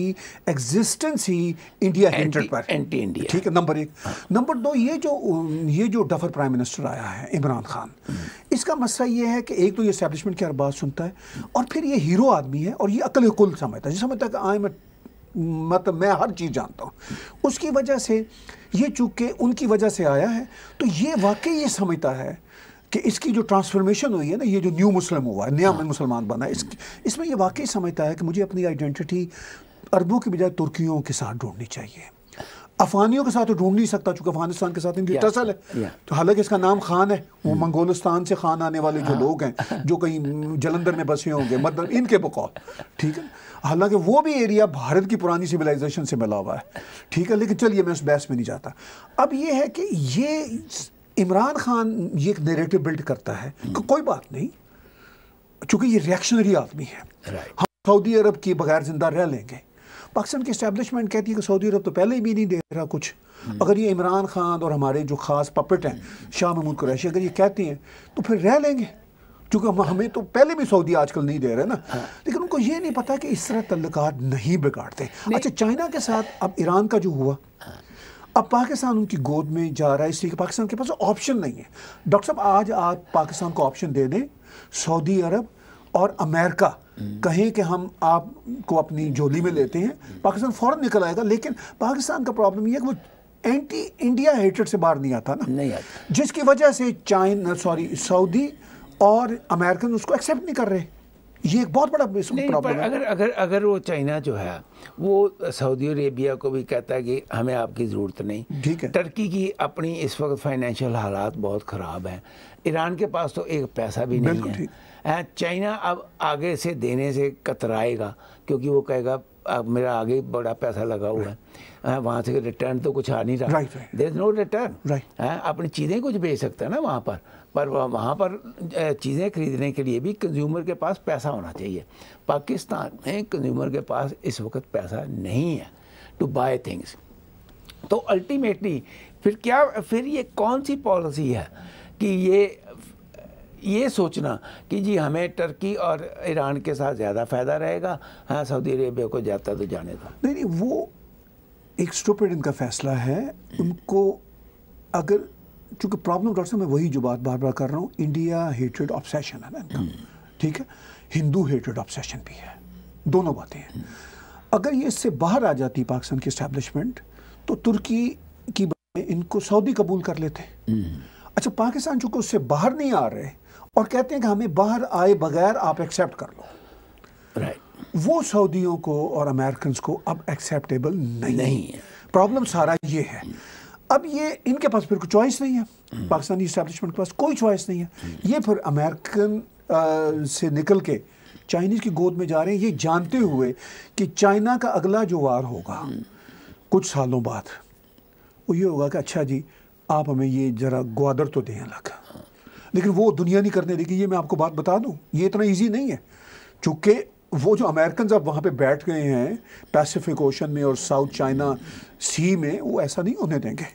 एग्जिस्टेंस ही इंडिया एंटी, पर एंटी इंडिया ठीक है नंबर एक हाँ। नंबर दो ये जो ये जो डफर प्राइम मिनिस्टर आया है इमरान खान इसका मसला ये है कि एक तो ये इस्टेब्लिशमेंट की हर बात सुनता है और फिर ये हीरो आदमी है और ये अकल कुल समझता है जो समझता है कि आई एम मतलब मैं हर चीज़ जानता हूँ उसकी वजह से ये चूंकि उनकी वजह से आया है तो ये वाकई ये समझता है कि इसकी जो ट्रांसफॉर्मेशन हुई है ना ये जो न्यू मुस्लिम हुआ है नया हाँ। मुसलमान बना इस इसमें ये वाकई समझता है कि मुझे अपनी आइडेंटिटी अरबों की बजाय तुर्कियों के साथ ढूंढनी चाहिए अफगानियों के साथ तो ढूंढ नहीं सकता चूंकि अफगानिस्तान के साथ इनकी टसल है तो हालांकि इसका नाम खान है वो hmm। मंगोलिस्तान से खान आने वाले जो हाँ। लोग हैं जो कहीं जलंधर में बसे होंगे मतलब इनके बकौल ठीक है हालांकि वो भी एरिया भारत की पुरानी सिविलाइजेशन से मिला हुआ है ठीक है लेकिन चलिए मैं उस बहस में नहीं जाता अब ये है कि ये इमरान खान ये एक नेरेटिव बिल्ड करता है हम्म। को, कोई बात नहीं चूंकि ये रिएक्शनरी आदमी है हम सऊदी अरब की बगैर जिंदा रह लेंगे पाकिस्तान की इस्टेब्लिशमेंट कहती है कि सऊदी अरब तो पहले ही भी नहीं दे रहा कुछ हम्म। अगर ये इमरान खान और हमारे जो खास पपेट हैं हम्म। शाह महमूद कुरैशी अगर ये कहते हैं तो फिर रह लेंगे चूंकि हमें तो पहले भी सऊदी आजकल नहीं दे रहे ना हाँ। लेकिन उनको ये नहीं पता कि इस तरह तल्लक नहीं बिगाड़ते अच्छा चाइना के साथ अब ईरान का जो हुआ अब पाकिस्तान उनकी गोद में जा रहा है इसलिए पाकिस्तान के पास ऑप्शन नहीं है डॉक्टर साहब आज आप पाकिस्तान को ऑप्शन दे दें सऊदी अरब और अमेरिका हम्म। कहें कि हम आपको अपनी झोली में लेते हैं हम्म। पाकिस्तान फ़ौरन निकल आएगा लेकिन पाकिस्तान का प्रॉब्लम यह है कि वो एंटी इंडिया हेटर से बाहर नहीं आता ना नहीं आता जिसकी वजह से चाइना सॉरी सऊदी और अमेरिकन उसको एक्सेप्ट नहीं कर रहे ये एक बहुत बड़ा प्रॉब्लम है अगर अगर अगर वो चाइना जो है वो सऊदी अरेबिया को भी कहता है कि हमें आपकी ज़रूरत नहीं ठीक है टर्की की अपनी इस वक्त फाइनेंशियल हालात बहुत ख़राब हैं ईरान के पास तो एक पैसा भी नहीं है चाइना अब आगे से देने से कतराएगा क्योंकि वो कहेगा अब मेरा आगे बड़ा पैसा लगा हुआ है वहाँ से रिटर्न तो कुछ आ नहीं रहा देर इज नो रिटर्न अपनी चीज़ें कुछ बेच सकता है ना वहाँ पर पर वहाँ पर चीज़ें खरीदने के लिए भी कंज्यूमर के पास पैसा होना चाहिए पाकिस्तान में कंज्यूमर के पास इस वक्त पैसा नहीं है टू बाय थिंग्स तो अल्टीमेटली फिर क्या फिर ये कौन सी पॉलिसी है कि ये ये सोचना कि जी हमें टर्की और ईरान के साथ ज़्यादा फ़ायदा रहेगा हाँ सऊदी अरेबिया को जाता तो जाने दो नहीं नहीं वो एक स्टूपिड इनका फैसला है उनको अगर चूँकि प्रॉब्लम डॉक्टर साहब मैं वही जो बात बार बार कर रहा हूँ इंडिया हेटेड ऑब्सेशन है ना इनका हम्म। ठीक है हिंदू हेटेड ऑब्सेशन भी है दोनों बातें हैं हम्म। अगर ये इससे बाहर आ जाती पाकिस्तान की इस्टेब्लिशमेंट तो तुर्की की इनको सऊदी कबूल कर लेते हम्म। अच्छा पाकिस्तान चूंकि उससे बाहर नहीं आ रहे और कहते हैं कि हमें बाहर आए बगैर आप एक्सेप्ट कर लो राइट वो सऊदियों को और अमेरिकन को अब एक्सेप्टेबल नहीं, नहीं है प्रॉब्लम सारा ये है अब ये इनके पास फिर कोई चॉइस नहीं है पाकिस्तानी इस्टेब्लिशमेंट के पास कोई चॉइस नहीं है ये फिर अमेरिकन से निकल के चाइनीज़ की गोद में जा रहे हैं ये जानते हुए कि चाइना का अगला जो वार होगा कुछ सालों बाद वो ये होगा कि अच्छा जी आप हमें ये ज़रा ग्वादर तो दें अलग लेकिन वो दुनिया नहीं करने देगी ये मैं आपको बात बता दूँ ये इतना ईजी नहीं है चूँकि वो जो अमेरिकन अब वहाँ पे बैठ गए हैं पैसिफिक ओशन में और साउथ चाइना सी में वो ऐसा नहीं होने देंगे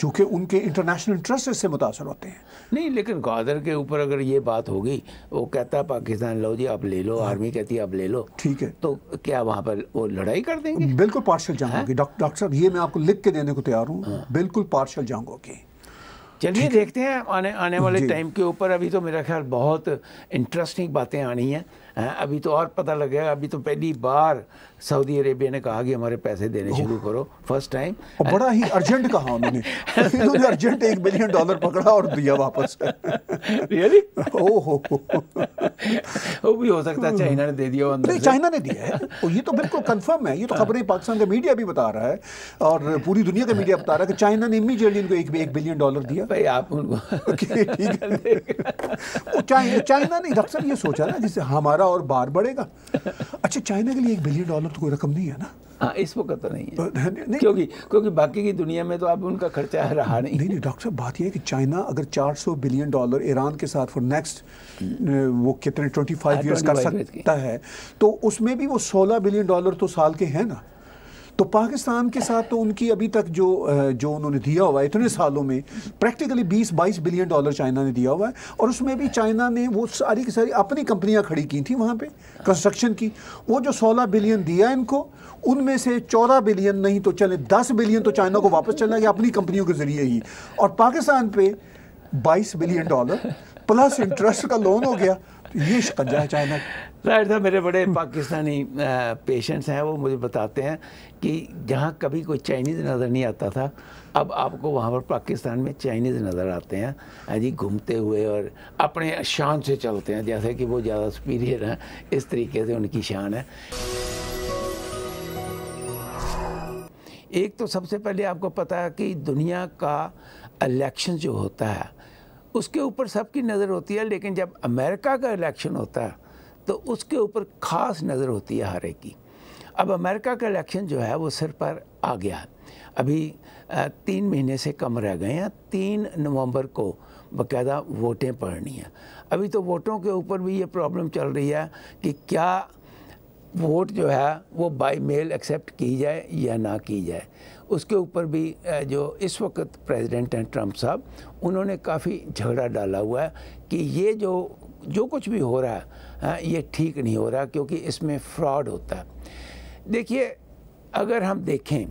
चूँकि उनके इंटरनेशनल इंटरेस्ट इससे मुतासर होते हैं नहीं लेकिन गादर के ऊपर अगर ये बात होगी वो कहता है पाकिस्तान लो जी आप ले लो हाँ। आर्मी कहती है आप ले लो ठीक है तो क्या वहाँ पर वो लड़ाई कर देंगे बिल्कुल पार्शल जहाँ होगी डॉक्टर डॉक्टर साहब ये मैं आपको लिख के देने को तैयार हूँ हाँ। बिल्कुल पार्शल जंग होगी चलिए देखते हैं आने आने वाले टाइम के ऊपर अभी तो मेरा ख्याल बहुत इंटरेस्टिंग बातें आनी हैं अभी तो और पता लग गया अभी तो पहली बार सऊदी अरेबिया ने कहा कि हमारे पैसे देने शुरू करो फर्स्ट टाइम बड़ा ही अर्जेंट कहा उन्होंने उन्होंने अर्जेंट एक बिलियन डॉलर पकड़ा और दिया वापस रियली ओ हो वो भी हो सकता है चाइना ने दे दिया अंदर नहीं चाइना ने दिया है और ये तो बिल्कुल कंफर्म है ये तो हाँ। खबरें पाकिस्तान का मीडिया भी बता रहा है और पूरी दुनिया का मीडिया बता रहा है कि चाइना ने इमीजिएटली इनको एक, एक बिलियन डॉलर दिया भाई आप उनको ठीक है चाइना ने अक्सर ये सोचा ना जिससे हमारा हमारा और बार बढ़ेगा अच्छा चाइना के लिए एक बिलियन डॉलर तो कोई रकम नहीं है ना हाँ इस वक्त तो नहीं तो, है नहीं, नहीं, क्योंकि क्योंकि बाकी की दुनिया में तो अब उनका खर्चा रहा नहीं नहीं, नहीं डॉक्टर साहब बात यह है कि चाइना अगर 400 बिलियन डॉलर ईरान के साथ फॉर नेक्स्ट वो कितने 25 फाइव ईयर्स कर सकता है तो उसमें भी वो 16 बिलियन डॉलर तो साल के हैं ना तो पाकिस्तान के साथ तो उनकी अभी तक जो जो उन्होंने दिया हुआ है इतने सालों में प्रैक्टिकली 20-22 बिलियन डॉलर चाइना ने दिया हुआ है और उसमें भी चाइना ने वो सारी की सारी अपनी कंपनियां खड़ी की थी वहाँ पे कंस्ट्रक्शन की वो जो 16 बिलियन दिया इनको उनमें से 14 बिलियन नहीं तो चले 10 बिलियन तो चाइना को वापस चला गया अपनी कंपनियों के ज़रिए ही और पाकिस्तान पर बाईस बिलियन डॉलर प्लस इंटरेस्ट का लोन हो गया तो ये शिकंजा है चाइना जाहिर था मेरे बड़े पाकिस्तानी पेशेंट्स हैं वो मुझे बताते हैं कि जहाँ कभी कोई चाइनीज़ नज़र नहीं आता था अब आपको वहाँ पर पाकिस्तान में चाइनीज़ नज़र आते हैं हाँ जी घूमते हुए और अपने शान से चलते हैं जैसे कि वो ज़्यादा सुपीरियर हैं इस तरीके से उनकी शान है एक तो सबसे पहले आपको पता है कि दुनिया का इलेक्शन जो होता है उसके ऊपर सबकी नज़र होती है लेकिन जब अमेरिका का इलेक्शन होता है तो उसके ऊपर ख़ास नज़र होती है हर एक की अब अमेरिका का इलेक्शन जो है वो सिर पर आ गया है अभी तीन महीने से कम रह गए हैं तीन नवंबर को बाकायदा वोटें पड़नी हैं अभी तो वोटों के ऊपर भी ये प्रॉब्लम चल रही है कि क्या वोट जो है वो बाई मेल एक्सेप्ट की जाए या ना की जाए उसके ऊपर भी जो इस वक्त प्रेसिडेंट हैं ट्रंप साहब उन्होंने काफ़ी झगड़ा डाला हुआ है कि ये जो जो कुछ भी हो रहा है ये ठीक नहीं हो रहा क्योंकि इसमें फ्रॉड होता है देखिए अगर हम देखें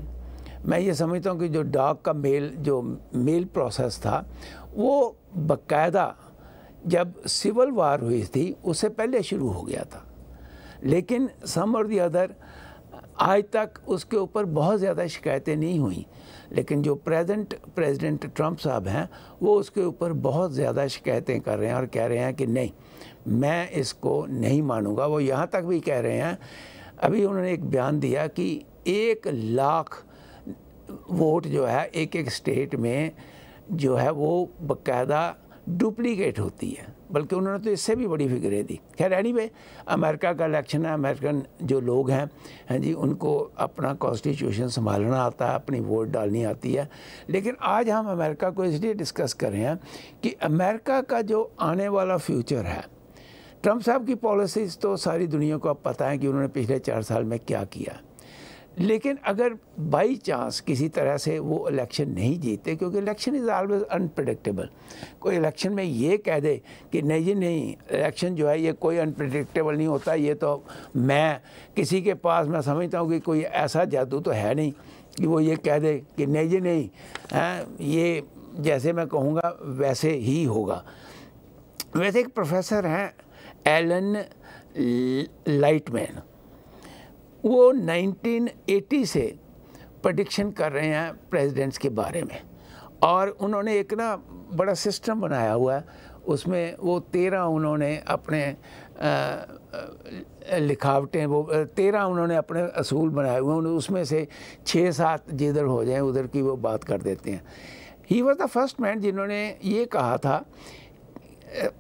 मैं ये समझता हूँ कि जो डॉग का मेल जो मेल प्रोसेस था वो बकायदा जब सिविल वार हुई थी उससे पहले शुरू हो गया था लेकिन सम और दी अदर आज तक उसके ऊपर बहुत ज़्यादा शिकायतें नहीं हुई लेकिन जो प्रेजेंट प्रेसिडेंट ट्रंप साहब हैं वो उसके ऊपर बहुत ज़्यादा शिकायतें कर रहे हैं और कह रहे हैं कि नहीं मैं इसको नहीं मानूंगा वो यहाँ तक भी कह रहे हैं अभी उन्होंने एक बयान दिया कि एक लाख वोट जो है एक एक स्टेट में जो है वो बाकायदा डुप्लीकेट होती है बल्कि उन्होंने तो इससे भी बड़ी फिक्रें दी खैर एनी वे अमेरिका का इलेक्शन है अमेरिकन जो लोग हैं हैं जी उनको अपना कॉन्स्टिट्यूशन संभालना आता है अपनी वोट डालनी आती है लेकिन आज हम अमेरिका को इसलिए डिस्कस कर रहे हैं कि अमेरिका का जो आने वाला फ्यूचर है ट्रंप साहब की पॉलिसीज़ तो सारी दुनिया को अब पता है कि उन्होंने पिछले चार साल में क्या किया लेकिन अगर बाई चांस किसी तरह से वो इलेक्शन नहीं जीते क्योंकि इलेक्शन इज़ ऑलवेज अनप्रडिक्टेबल कोई इलेक्शन में ये कह दे कि नहीं जी नहीं इलेक्शन जो है ये कोई अनप्रडिक्टेबल नहीं होता ये तो मैं किसी के पास मैं समझता हूँ कि कोई ऐसा जादू तो है नहीं कि वो ये कह दे कि नहीं जी नहीं है ये जैसे मैं कहूँगा वैसे ही होगा वैसे एक प्रोफेसर हैं एलन लाइटमैन वो 1980 से प्रडिक्शन कर रहे हैं प्रेसिडेंट्स के बारे में और उन्होंने एक ना बड़ा सिस्टम बनाया हुआ है उसमें वो तेरह उन्होंने अपने लिखावटें वो तेरह उन्होंने अपने असूल बनाए हुए हैं उसमें से छः सात जिधर हो जाए उधर की वो बात कर देते हैं he was the first man जिन्होंने ये कहा था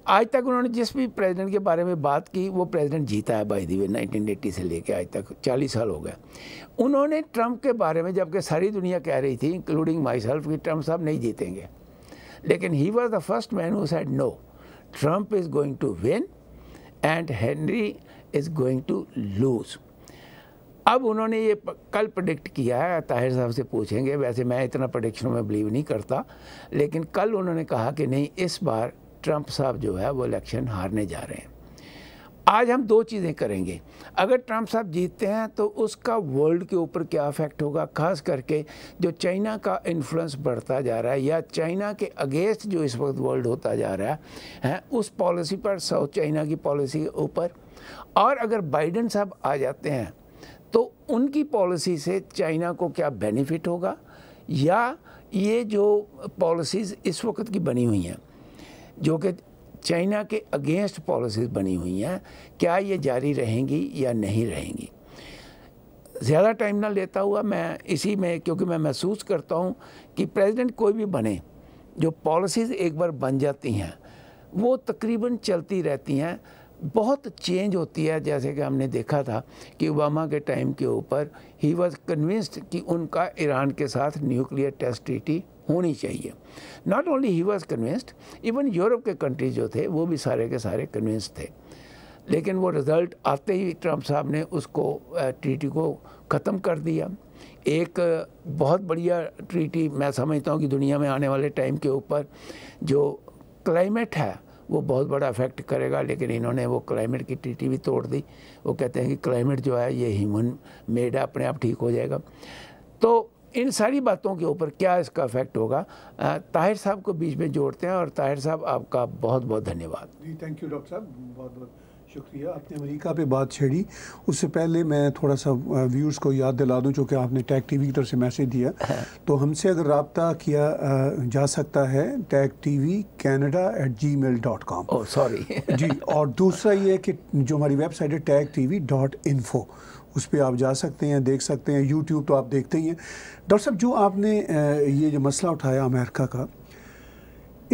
आज तक उन्होंने जिस भी प्रेसिडेंट के बारे में बात की वो प्रेसिडेंट जीता है बाई दी नाइनटीन एट्टी से लेके आज तक 40 साल हो गए उन्होंने ट्रंप के बारे में जबकि सारी दुनिया कह रही थी इंक्लूडिंग माई सेल्फ कि ट्रंप साहब नहीं जीतेंगे लेकिन he was the first man who said no Trump is going to win and Hillary is going to lose अब उन्होंने ये कल प्रोडिक्ट किया है ताहिर साहब से पूछेंगे वैसे मैं इतना प्रोडिक्शन में बिलीव नहीं करता लेकिन कल उन्होंने कहा कि नहीं इस बार ट्रंप साहब जो है वो इलेक्शन हारने जा रहे हैं आज हम दो चीज़ें करेंगे अगर ट्रंप साहब जीतते हैं तो उसका वर्ल्ड के ऊपर क्या इफेक्ट होगा खास करके जो चाइना का इन्फ्लुएंस बढ़ता जा रहा है या चाइना के अगेंस्ट जो इस वक्त वर्ल्ड होता जा रहा है उस पॉलिसी पर साउथ चाइना की पॉलिसी के ऊपर और अगर बाइडन साहब आ जाते हैं तो उनकी पॉलिसी से चाइना को क्या बेनिफिट होगा या ये जो पॉलिसीज़ इस वक्त की बनी हुई हैं जो कि चाइना के अगेंस्ट पॉलिसीज बनी हुई हैं क्या ये जारी रहेंगी या नहीं रहेंगी ज़्यादा टाइम ना लेता हुआ मैं इसी में क्योंकि मैं महसूस करता हूँ कि प्रेसिडेंट कोई भी बने जो पॉलिसीज़ एक बार बन जाती हैं वो तकरीबन चलती रहती हैं बहुत चेंज होती है जैसे कि हमने देखा था कि ओबामा के टाइम के ऊपर ही वाज कन्विंस्ड कि उनका ईरान के साथ न्यूक्लियर टेस्ट ट्रीटी होनी चाहिए not only he was convinced even Europe के कंट्रीज जो थे वो भी सारे के सारे कन्विंस्ड थे लेकिन वो रिज़ल्ट आते ही ट्रंप साहब ने उसको ट्रीटी को ख़त्म कर दिया एक बहुत बढ़िया ट्रीटी मैं समझता हूँ कि दुनिया में आने वाले टाइम के ऊपर जो क्लाइमेट है वो बहुत बड़ा अफेक्ट करेगा लेकिन इन्होंने वो क्लाइमेट की ट्रीटी भी तोड़ दी वो कहते हैं कि क्लाइमेट जो है ये ह्यूमन मेड है अपने आप ठीक हो जाएगा तो इन सारी बातों के ऊपर क्या इसका इफेक्ट होगा ताहिर साहब को बीच में जोड़ते हैं और ताहिर साहब आपका बहुत बहुत धन्यवाद जी थैंक यू डॉक्टर साहब बहुत बहुत शुक्रिया आपने अमेरिका पे बात छेड़ी उससे पहले मैं थोड़ा सा व्यूर्स को याद दिला दूं चूँकि आपने टैग टीवी की तरफ से मैसेज दिया तो हमसे अगर रबता किया जा सकता है Tag TV Canada at Gmail dot com sorry जी और दूसरा ये कि जो हमारी वेबसाइट है Tag T V dot info उस पर आप जा सकते हैं देख सकते हैं यूट्यूब तो आप देखते ही हैं डॉक्टर साहब जो आपने ये जो मसला उठाया अमेरिका का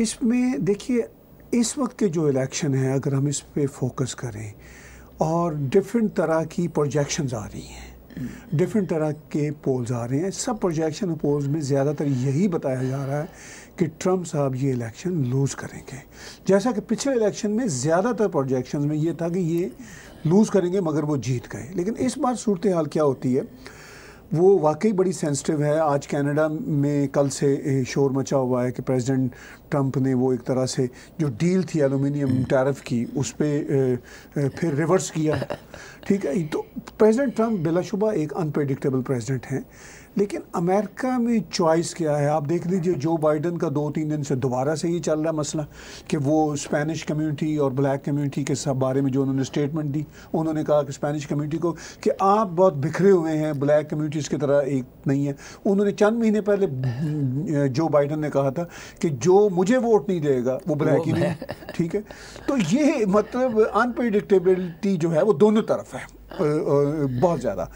इसमें देखिए इस वक्त के जो इलेक्शन है अगर हम इस पर फोकस करें और डिफरेंट तरह की प्रोजेक्शन आ रही हैं डिफरेंट तरह के पोल्स आ रहे हैं सब प्रोजेक्शन पोल्स में ज़्यादातर यही बताया जा रहा है कि ट्रम्प साहब ये इलेक्शन लूज़ करेंगे जैसा कि पिछले इलेक्शन में ज़्यादातर प्रोजेक्शन में ये था कि ये लूज़ करेंगे मगर वो जीत गए लेकिन इस बार सूरत हाल क्या होती है वो वाकई बड़ी सेंसिटिव है आज कनाडा में कल से शोर मचा हुआ है कि प्रेसिडेंट ट्रंप ने वो एक तरह से जो डील थी एलुमिनियम हम्म। टैरिफ की उस पर फिर रिवर्स किया ठीक है तो प्रेसिडेंट ट्रंप बिलाशुबा एक अनप्रडिक्टेबल प्रेसिडेंट हैं लेकिन अमेरिका में चॉइस क्या है आप देख लीजिए जो बाइडन का दो तीन दिन से दोबारा से ही चल रहा मसला कि वो स्पेनिश कम्युनिटी और ब्लैक कम्युनिटी के सब बारे में जो उन्होंने स्टेटमेंट दी उन्होंने कहा कि स्पेनिश कम्युनिटी को कि आप बहुत बिखरे हुए हैं ब्लैक कम्युनिटीज़ की तरह एक नहीं है उन्होंने चंद महीने पहले जो बाइडन ने कहा था कि जो मुझे वोट नहीं देगा वो ब्लैक ही नहीं ठीक है तो ये मतलब अनप्रिडिक्टेबिलिटी जो है वो दोनों तरफ है बहुत ज़्यादा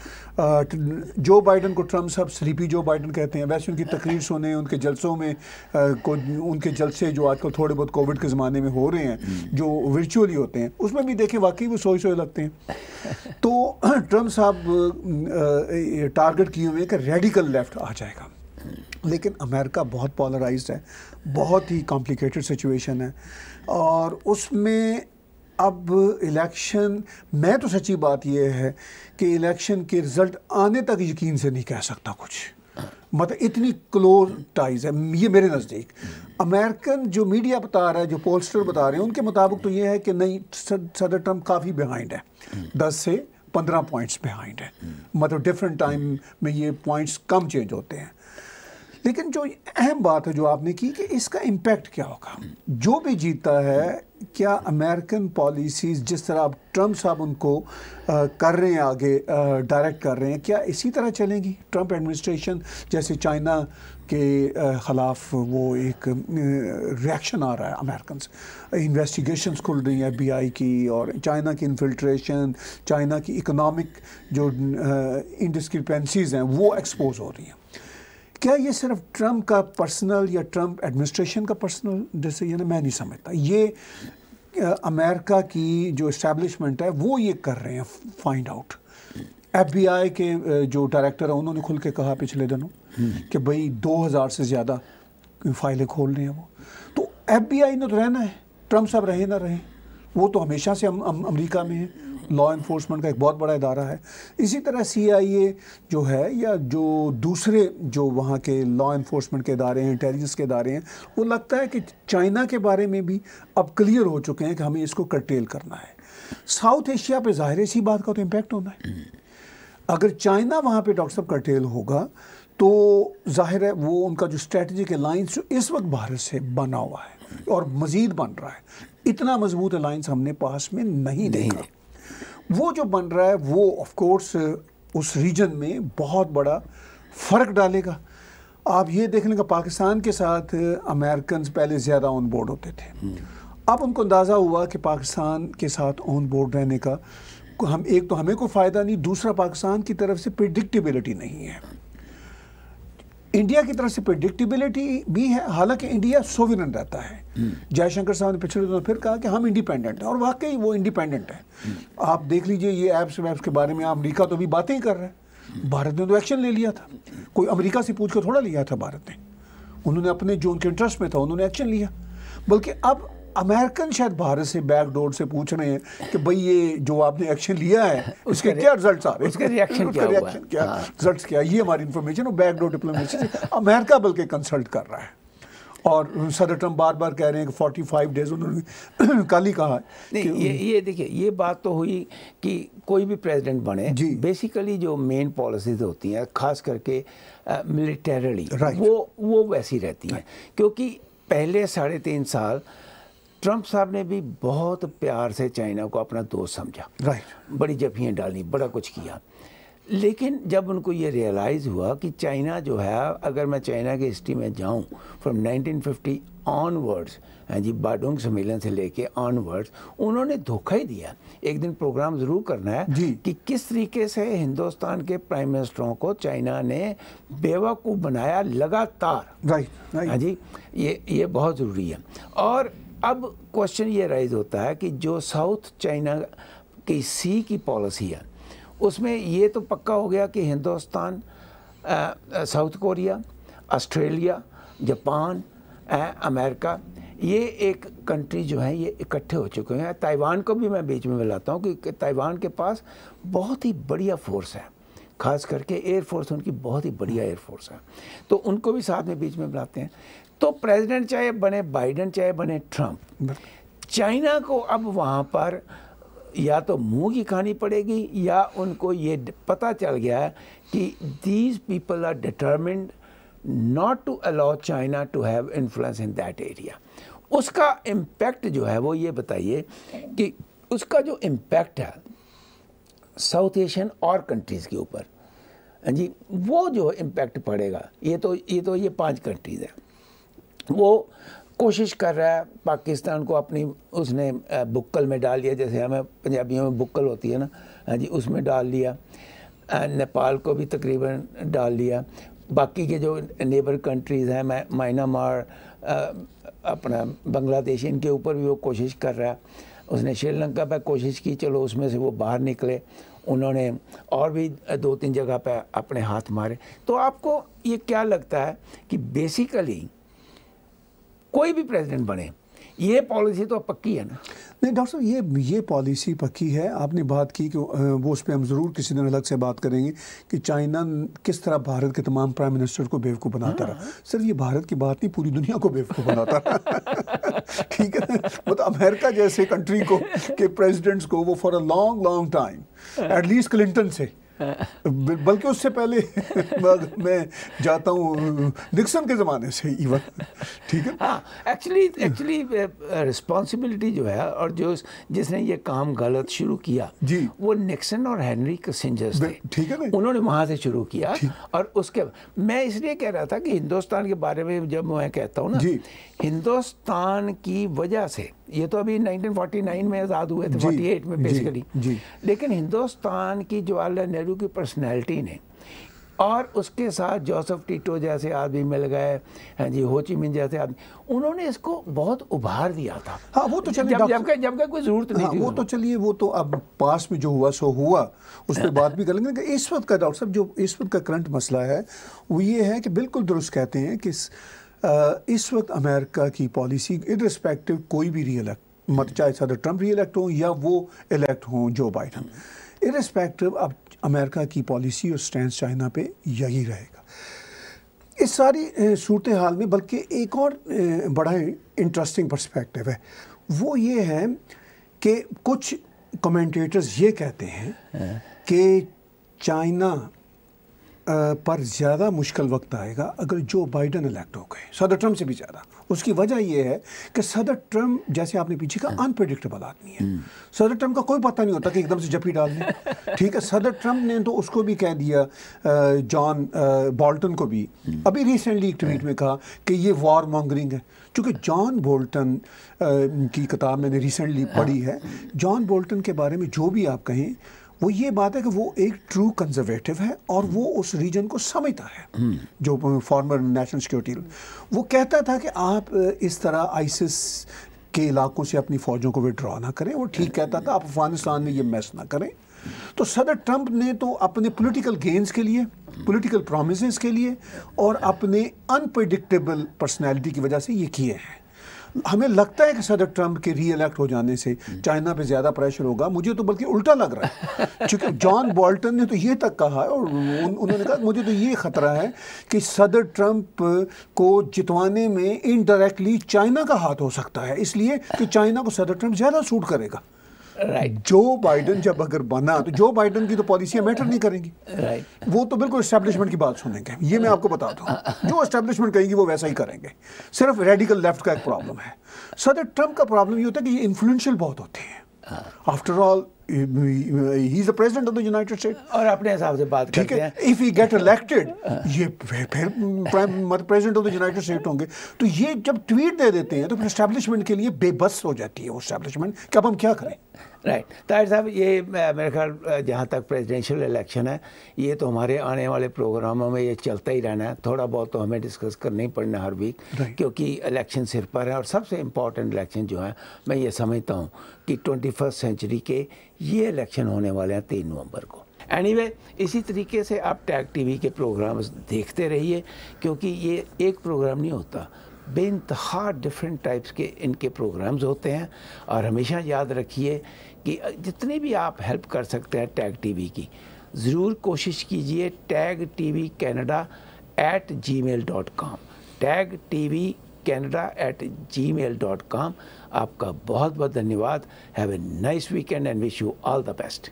जो बाइडन को ट्रम्प साहब स्लीपी जो बाइडन कहते हैं वैसे उनकी तकरीर सुने उनके जलसों में को उनके जलसे जो आजकल थोड़े बहुत कोविड के ज़माने में हो रहे हैं हम्म। जो वर्चुअली होते हैं उसमें भी देखें वाकई वो सोए सोए लगते हैं तो ट्रम्प साहब टारगेट किए हुए हैं कि रेडिकल लेफ्ट आ जाएगा लेकिन अमेरिका बहुत पॉलराइज है बहुत ही कॉम्प्लिकेटेड सिचुएशन है और उसमें अब इलेक्शन मैं तो सच्ची बात यह है कि इलेक्शन के रिज़ल्ट आने तक यकीन से नहीं कह सकता कुछ मतलब इतनी क्लोज टाइज है ये मेरे नज़दीक अमेरिकन जो मीडिया बता रहा है जो पोलस्टर बता रहे हैं उनके मुताबिक तो ये है कि नहीं सदर ट्रम्प काफ़ी बिहाइंड है दस से पंद्रह पॉइंट्स बिहाइंड है मतलब डिफरेंट टाइम में ये पॉइंट्स कम चेंज होते हैं लेकिन जो अहम बात है जो आपने की कि इसका इम्पैक्ट क्या होगा जो भी जीतता है क्या अमेरिकन पॉलिसीज़ जिस तरह आप ट्रंप साहब उनको आ, कर रहे हैं आगे डायरेक्ट कर रहे हैं क्या इसी तरह चलेंगी ट्रंप एडमिनिस्ट्रेशन जैसे चाइना के ख़िलाफ़ वो एक रिएक्शन आ रहा है अमेरिकन से इन्वेस्टिगेशंस खुल रही हैं एफबीआई की और चाइना की इन्फिल्ट्रेशन चाइना की इकोनॉमिक जो इंडिस्क्रिपेंसीज़ हैं वो एक्सपोज हो रही हैं क्या ये सिर्फ ट्रम्प का पर्सनल या ट्रम्प एडमिनिस्ट्रेशन का पर्सनल डिसीजन है मैं नहीं समझता ये अमेरिका की जो इस्टेब्लिशमेंट है वो ये कर रहे हैं फाइंड आउट एफबीआई के जो डायरेक्टर हैं उन्होंने खुल के कहा पिछले दिनों कि भाई 2000 से ज़्यादा फाइलें खोल रहे हैं वो तो एफबीआई ने तो रहना है ट्रंप साहब रहे ना रहे वो तो हमेशा से हम अम, अमरीका में है लॉ इन्फोर्समेंट का एक बहुत बड़ा इदारा है इसी तरह सीआईए जो है या जो दूसरे जो वहाँ के लॉ इन्फोर्समेंट के इदारे हैं इंटेलिजेंस के इदारे हैं वो लगता है कि चाइना के बारे में भी अब क्लियर हो चुके हैं कि हमें इसको कटेल करना है साउथ एशिया पर ज़ाहिर इसी बात का तो इम्पेक्ट होना है अगर चाइना वहाँ पर डॉक्टर साहब कटेल होगा तो जाहिर है वो उनका जो स्ट्रेटजिक अलाइंस जो इस वक्त भारत से बना हुआ है और मज़ीद बन रहा है इतना मजबूत अलाइंस हमने पास में नहीं देखा वो जो बन रहा है वो ऑफ कोर्स उस रीजन में बहुत बड़ा फ़र्क डालेगा आप ये देख लेंगे पाकिस्तान के साथ अमेरिकन पहले ज़्यादा ऑन बोर्ड होते थे अब उनको अंदाज़ा हुआ कि पाकिस्तान के साथ ऑन बोर्ड रहने का हम एक तो हमें कोई फ़ायदा नहीं दूसरा पाकिस्तान की तरफ से प्रिडिक्टेबिलिटी नहीं है इंडिया की तरफ से प्रडिक्टेबिलिटी भी है हालांकि इंडिया सोविनन रहता है हम्म। जयशंकर साहब ने पिछले दिनों फिर कहा कि हम इंडिपेंडेंट हैं और वाकई वो इंडिपेंडेंट है हम्म। आप देख लीजिए ये ऐप्स वैप्स के बारे में अमरीका तो अभी बातें ही कर रहे हैं भारत ने तो एक्शन ले लिया था कोई अमरीका से पूछ कर थोड़ा लिया था भारत ने उन्होंने अपने जो उनके इंटरेस्ट में था उन्होंने एक्शन लिया बल्कि अब अमेरिकन शायद भारत से बैकडोर से पूछ रहे हैं कि भाई ये जो आपने एक्शन लिया है उसके क्या रिजल्ट्स आ रहे उसके रिएक्शन क्या रिएक्शन हाँ। क्या रिजल्ट क्या ये हमारी इन्फॉर्मेशन और बैकडोर डिप्लोमेसी से अमेरिका बल्कि कंसल्ट कर रहा है और सदर ट्रम्प बार बार कह रहे हैं कि फोर्टी फाइव डेज उन्होंने कल ही कहा नहीं ये ये देखिए ये बात तो हुई कि कोई भी प्रेसिडेंट बने जी बेसिकली जो मेन पॉलिसीज होती हैं खास करके मिलिटरली वो वो वैसी रहती हैं क्योंकि पहले साढ़े तीन साल ट्रंप साहब ने भी बहुत प्यार से चाइना को अपना दोस्त समझा राइट right. बड़ी जफियाँ डाली बड़ा कुछ किया लेकिन जब उनको ये रियलाइज़ हुआ कि चाइना जो है अगर मैं चाइना की हिस्ट्री में जाऊँ फ्रॉम 1950 ऑनवर्ड्स हाँ जी बाडोंग सम्मेलन से लेके ऑनवर्ड्स उन्होंने धोखा ही दिया एक दिन प्रोग्राम ज़रूर करना है कि किस तरीके से हिंदुस्तान के प्राइम मिनिस्टरों को चाइना ने बेवकूफ़ बनाया लगातार राइट हाँ जी ये ये बहुत ज़रूरी है और अब क्वेश्चन ये राइज होता है कि जो साउथ चाइना की सी की पॉलिसी है उसमें ये तो पक्का हो गया कि Hindustan South Korea Australia Japan America ये एक कंट्री जो है ये इकट्ठे हो चुके हैं ताइवान को भी मैं बीच में मिलाता हूँ क्योंकि ताइवान के पास बहुत ही बढ़िया फोर्स है खास करके एयरफोर्स उनकी बहुत ही बढ़िया एयरफोर्स है तो उनको भी साथ में बीच में बुलाते हैं तो प्रेसिडेंट चाहे बने बाइडन चाहे बने ट्रंप चाइना को अब वहाँ पर या तो मुंह की खानी पड़ेगी या उनको ये पता चल गया है कि these people are determined not to allow China to have influence in that area उसका इम्पैक्ट जो है वो ये बताइए कि उसका जो इम्पैक्ट है साउथ एशियन और कंट्रीज़ के ऊपर हाँ जी वो जो इम्पैक्ट पड़ेगा ये तो ये तो ये पांच कंट्रीज़ हैं वो कोशिश कर रहा है पाकिस्तान को अपनी उसने बुक्कल में डाल लिया जैसे हमें पंजाबियों में बुक्कल होती है ना हाँ जी उसमें डाल लिया नेपाल को भी तकरीबन डाल लिया बाकी के जो नेबर कंट्रीज़ हैं म्यांमार अपना बांग्लादेश इनके ऊपर भी वो कोशिश कर रहा है उसने श्रीलंका पर कोशिश की चलो उसमें से वो बाहर निकले उन्होंने और भी दो तीन जगह पर अपने हाथ मारे तो आपको ये क्या लगता है कि बेसिकली कोई भी प्रेसिडेंट बने ये पॉलिसी तो पक्की है ना नहीं डॉक्टर साहब ये ये पॉलिसी पक्की है आपने बात की कि वो उस पर हम ज़रूर किसी दिन अलग से बात करेंगे कि चाइना किस तरह भारत के तमाम प्राइम मिनिस्टर को बेवकूफ़ बनाता हाँ। रहा सिर्फ ये भारत की बात नहीं पूरी दुनिया को बेवकूफ़ बनाता रहा ठीक है मतलब अमेरिका जैसे कंट्री को के प्रेसिडेंट्स को वो for a long long time at least Clinton से बल्कि उससे पहले मैं जाता हूँ निक्सन के ज़माने से इवन ठीक है हाँ एक्चुअली एक्चुअली रिस्पॉन्सिबिलिटी जो है और जो जिसने ये काम गलत शुरू किया जी वो निक्सन और हेनरी कसेंजर्स थे ठीक है ना उन्होंने वहाँ से शुरू किया और उसके मैं इसलिए कह रहा था कि हिंदुस्तान के बारे में जब मैं कहता हूँ ना हिंदुस्तान की वजह से ये तो अभी 1949 में आज़ाद हुए थे 48 में बेसिकली लेकिन हिंदुस्तान की जवाहरलाल नेहरू की पर्सनैलिटी ने और उसके साथ जोसफ टीटो जैसे आदमी मिल गए हैं हाँ जी होची मिन जैसे आदमी उन्होंने इसको बहुत उभार दिया था हाँ वो तो चलिए जब, जब जबकि कोई ज़रूरत नहीं हाँ, थी वो तो चलिए वो तो अब पास में जो हुआ सो हुआ उस पर बात भी कर लेंगे इस वक्त का डॉक्टर साहब जो इस वक्त का करंट मसला है वो ये है कि बिल्कुल दुरुस्त कहते हैं कि इस वक्त अमेरिका की पॉलिसी इरिस्पेक्टिव कोई भी री मत चाहे सदर ट्रंप री हों या वो इलेक्ट हों जो बाइडन इरिस्पेक्टिव अब अमेरिका की पॉलिसी और स्टैंड चाइना पे यही रहेगा इस सारी सूरत हाल में बल्कि एक और बड़ा इंटरेस्टिंग पर्सपेक्टिव है वो ये है कि कुछ कमेंटेटर्स ये कहते हैं हाँ। कि चाइना पर ज़्यादा मुश्किल वक्त आएगा अगर जो बाइडन इलेक्ट हो गए सदर ट्रम्प से भी ज़्यादा उसकी वजह यह है कि सदर ट्रम्प जैसे आपने पीछे का अनप्रडिक्टेबल हाँ। आदमी है हम्म। सदर ट्रम्प का कोई पता नहीं होता कि एकदम से जपी डाल दें ठीक है सदर ट्रम्प ने तो उसको भी कह दिया जॉन बोल्टन को भी हम्म। अभी रिसेंटली एक ट्वीट में कहा कि ये वॉर मॉन्गरिंग है चूँकि जॉन बोल्टन की किताब मैंने रिसेंटली हाँ। पढ़ी है जॉन बोल्टन के बारे में जो भी आप कहें वो ये बात है कि वो एक ट्रू कंजर्वेटिव है और वो उस रीजन को समझता है हम्म। जो फॉर्मर नेशनल सिक्योरिटी वो कहता था कि आप इस तरह आइसिस के इलाकों से अपनी फ़ौजों को विड्रॉ ना करें वो ठीक कहता था आप अफगानिस्तान में ये मैस ना करें तो सदर ट्रंप ने तो अपने पॉलिटिकल गेंस के लिए पॉलिटिकल प्रोमिस के लिए और अपने अनप्रडिक्टेबल पर्सनैलिटी की वजह से ये किए हैं हमें लगता है कि सदर ट्रंप के री इलेक्ट हो जाने से चाइना पे ज़्यादा प्रेशर होगा मुझे तो बल्कि उल्टा लग रहा है क्योंकि जॉन बॉल्टन ने तो ये तक कहा और उन, उन्होंने कहा मुझे तो ये ख़तरा है कि सदर ट्रंप को जितवाने में इनडायरेक्टली चाइना का हाथ हो सकता है इसलिए कि चाइना को सदर ट्रंप ज़्यादा सूट करेगा जो बाइडन जब अगर बना तो जो बाइडन की तो पॉलिसियां मैटर नहीं करेंगी वो तो बिल्कुल एस्टेब्लिशमेंट की बात सुनेंगे ये मैं आपको बता दूँ जो एस्टेब्लिशमेंट कहेंगी वो वैसा ही करेंगे सिर्फ रेडिकल लेफ्ट का एक प्रॉब्लम है सदर ट्रंप का प्रॉब्लम ये होता है कि ये इन्फ्लुएंशियल बहुत होते हैं after all he is the president of the United State और अपने हिसाब से बात ठीक है इफ ही गेट इलेक्टेड ये फिर president of the United State होंगे तो ये जब ट्वीट दे देते हैं तो फिर स्टैब्लिशमेंट के लिए बेबस हो जाती है वो स्टैब्लिशमेंट कि अब हम क्या करें राइट ताहिर साहब ये मेरे ख्याल जहाँ तक प्रेसिडेंशियल इलेक्शन है ये तो हमारे आने वाले प्रोग्रामों में ये चलता ही रहना है थोड़ा बहुत तो हमें डिस्कस करना ही पड़ना हर वीक क्योंकि इलेक्शन सिर पर है और सबसे इम्पॉर्टेंट इलेक्शन जो है मैं ये समझता हूँ कि ट्वेंटी फर्स्ट सेंचुरी के ये इलेक्शन होने वाले हैं तीन नवंबर को एनी anyway, इसी तरीके से आप टैग वी के प्रोग्राम्स देखते रहिए क्योंकि ये एक प्रोग्राम नहीं होता बेानतहा डिफरेंट टाइप्स के इनके प्रोग्राम्स होते हैं और हमेशा याद रखिए कि जितनी भी आप हेल्प कर सकते हैं टैग टीवी की ज़रूर कोशिश कीजिए Tag TV Canada at Gmail dot com Tag T V Canada at Gmail dot com आपका बहुत बहुत धन्यवाद have a nice weekend and wish you all the best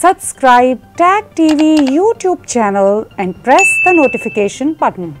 Subscribe Tag TV YouTube channel and press the notification button.